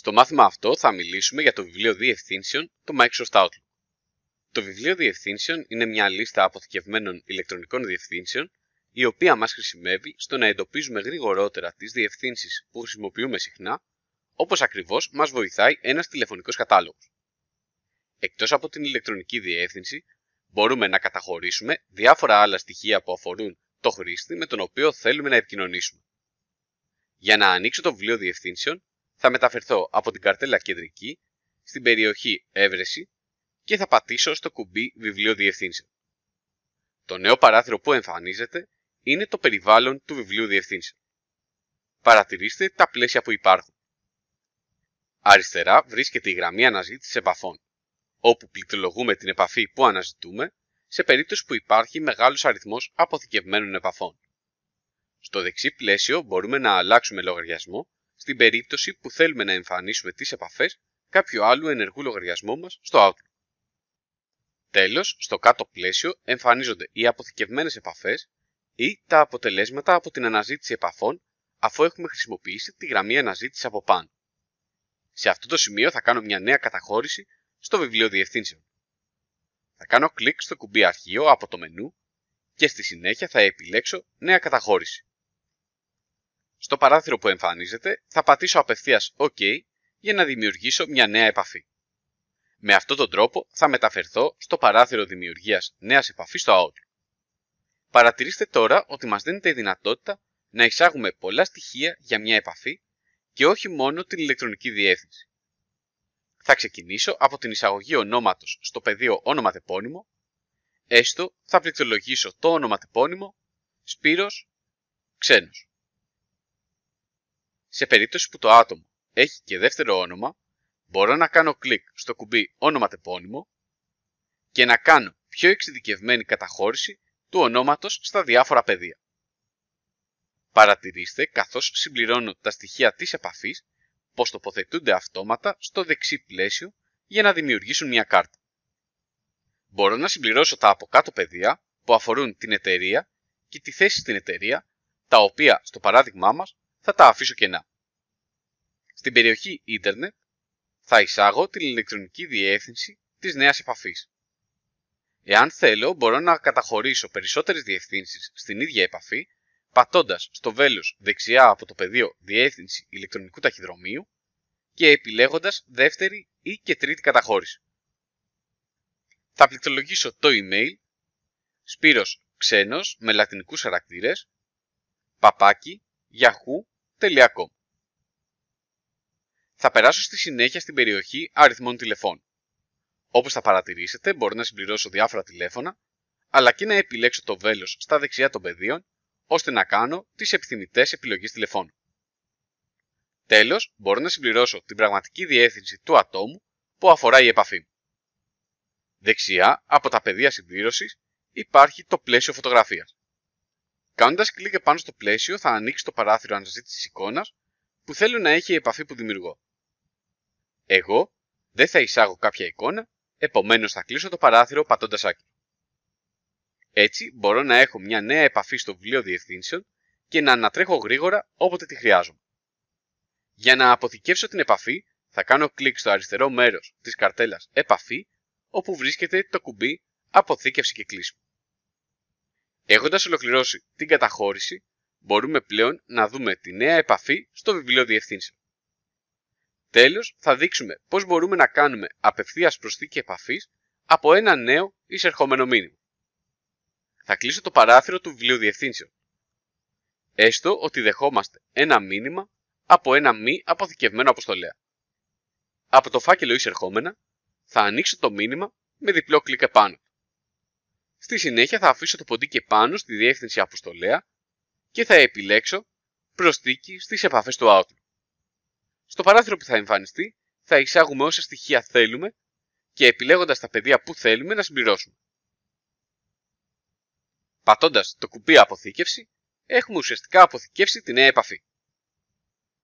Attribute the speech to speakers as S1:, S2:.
S1: Στο μάθημα αυτό θα μιλήσουμε για το βιβλίο διευθύνσεων του Microsoft Outlook. Το βιβλίο διευθύνσεων είναι μια λίστα αποθηκευμένων ηλεκτρονικών διευθύνσεων, η οποία μας χρησιμεύει στο να εντοπίζουμε γρηγορότερα τις διευθύνσεις που χρησιμοποιούμε συχνά, όπως ακριβώς μας βοηθάει ένας τηλεφωνικός κατάλογος. Εκτός από την ηλεκτρονική διεύθυνση, μπορούμε να καταχωρήσουμε διάφορα άλλα στοιχεία που αφορούν το χρήστη με τον οποίο θέλουμε να επικοινωνήσουμε. Για να ανοίξω το βιβλίο διευθύνσεων, θα μεταφερθώ από την καρτέλα κεντρική στην περιοχή έβρεση και θα πατήσω στο κουμπί βιβλίο διευθύνσεων. Το νέο παράθυρο που εμφανίζεται είναι το περιβάλλον του βιβλίου διευθύνσεων. Παρατηρήστε τα πλαίσια που υπάρχουν. Αριστερά βρίσκεται η γραμμή αναζήτησης επαφών, όπου πληκτρολογούμε την επαφή που αναζητούμε σε περίπτωση που υπάρχει μεγάλος αριθμός αποθηκευμένων επαφών. Στο δεξί πλαίσιο μπορούμε να αλλάξουμε λογαριασμό στην περίπτωση που θέλουμε να εμφανίσουμε τις επαφές κάποιου άλλου ενεργού λογαριασμού μας στο Outlook. Τέλος, στο κάτω πλαίσιο εμφανίζονται οι αποθηκευμένες επαφές ή τα αποτελέσματα από την αναζήτηση επαφών αφού έχουμε χρησιμοποιήσει τη γραμμή αναζήτησης από πάνω. Σε αυτό το σημείο θα κάνω μια νέα καταχώρηση στο βιβλίο διευθύνσεων. Θα κάνω κλικ στο κουμπί αρχείο από το μενού και στη συνέχεια θα επιλέξω νέα καταχώρηση. Στο παράθυρο που εμφανίζεται θα πατήσω απευθείας OK για να δημιουργήσω μια νέα επαφή. Με αυτόν τον τρόπο θα μεταφερθώ στο παράθυρο δημιουργίας νέας επαφής στο Outlook. Παρατηρήστε τώρα ότι μας δίνεται η δυνατότητα να εισάγουμε πολλά στοιχεία για μια επαφή και όχι μόνο την ηλεκτρονική διεύθυνση. Θα ξεκινήσω από την εισαγωγή ονόματος στο πεδίο όνομα-τεπώνυμο, έστω θα πληκτρολογήσω το όνομα-τεπώνυμο Σπύρος Ξένος. Σε περίπτωση που το άτομο έχει και δεύτερο όνομα, μπορώ να κάνω κλικ στο κουμπί όνομα τεπώνυμο και να κάνω πιο εξειδικευμένη καταχώρηση του ονόματος στα διάφορα πεδία. Παρατηρήστε καθώς συμπληρώνω τα στοιχεία της επαφής πως τοποθετούνται αυτόματα στο δεξί πλαίσιο για να δημιουργήσουν μια κάρτα. Μπορώ να συμπληρώσω τα από κάτω πεδία που αφορούν την εταιρεία και τη θέση στην εταιρεία, τα οποία στο παράδειγμά μας θα τα αφήσω κενά. Στην περιοχή ίντερνετ θα εισάγω την ηλεκτρονική διεύθυνση της νέας επαφής. Εάν θέλω, μπορώ να καταχωρήσω περισσότερες διευθύνσεις στην ίδια επαφή, πατώντας στο βέλος δεξιά από το πεδίο Διεύθυνση ηλεκτρονικού ταχυδρομείου και επιλέγοντας δεύτερη ή και τρίτη καταχώρηση. Θα πληκτρολογήσω το email σπύρος ξένος με λατινικούς χαρακτήρες παπάκι yahoo.com θα περάσω στη συνέχεια στην περιοχή αριθμών τηλεφώνου. Όπως θα παρατηρήσετε, μπορώ να συμπληρώσω διάφορα τηλέφωνα, αλλά και να επιλέξω το βέλος στα δεξιά των πεδίων, ώστε να κάνω τις επιθυμητές επιλογές τηλεφώνου. Τέλος, μπορώ να συμπληρώσω την πραγματική διεύθυνση του ατόμου που αφορά η επαφή μου. Δεξιά, από τα πεδία συμπλήρωσης, υπάρχει το πλαίσιο φωτογραφίας. Κάνοντας κλικ επάνω στο πλαίσιο θα ανοίξει το παράθυρο αναζήτησης εικόνας που θέλω να έχει η επαφή που δημιουργώ. Εγώ δεν θα εισάγω κάποια εικόνα, επομένως θα κλείσω το παράθυρο πατώντας άκρη. Έτσι μπορώ να έχω μια νέα επαφή στο βιβλίο διευθύνσεων και να ανατρέχω γρήγορα όποτε τη χρειάζομαι. Για να αποθηκεύσω την επαφή, θα κάνω κλικ στο αριστερό μέρος της καρτέλας «Επαφή», όπου βρίσκεται το κουμπί «Αποθήκευση και κλείσιμο». Έχοντας ολοκληρώσει την καταχώρηση, μπορούμε πλέον να δούμε τη νέα επαφή στο βιβλίο διευθύνσεων. Τέλος, θα δείξουμε πώς μπορούμε να κάνουμε απευθείας προσθήκη επαφής από ένα νέο εισερχόμενο μήνυμα. Θα κλείσω το παράθυρο του βιβλίου διευθύνσεων. Έστω ότι δεχόμαστε ένα μήνυμα από ένα μη αποθηκευμένο αποστολέα. Από το φάκελο εισερχόμενα θα ανοίξω το μήνυμα με διπλό κλικ επάνω. Στη συνέχεια θα αφήσω το ποντίκι επάνω στη διεύθυνση αποστολέα και θα επιλέξω προσθήκη στις επαφές του Outlook. Στο παράθυρο που θα εμφανιστεί, θα εισάγουμε όσα στοιχεία θέλουμε και επιλέγοντας τα πεδία που θέλουμε να συμπληρώσουμε. Πατώντας το κουμπί αποθήκευση, έχουμε ουσιαστικά αποθηκεύσει τη νέα επαφή.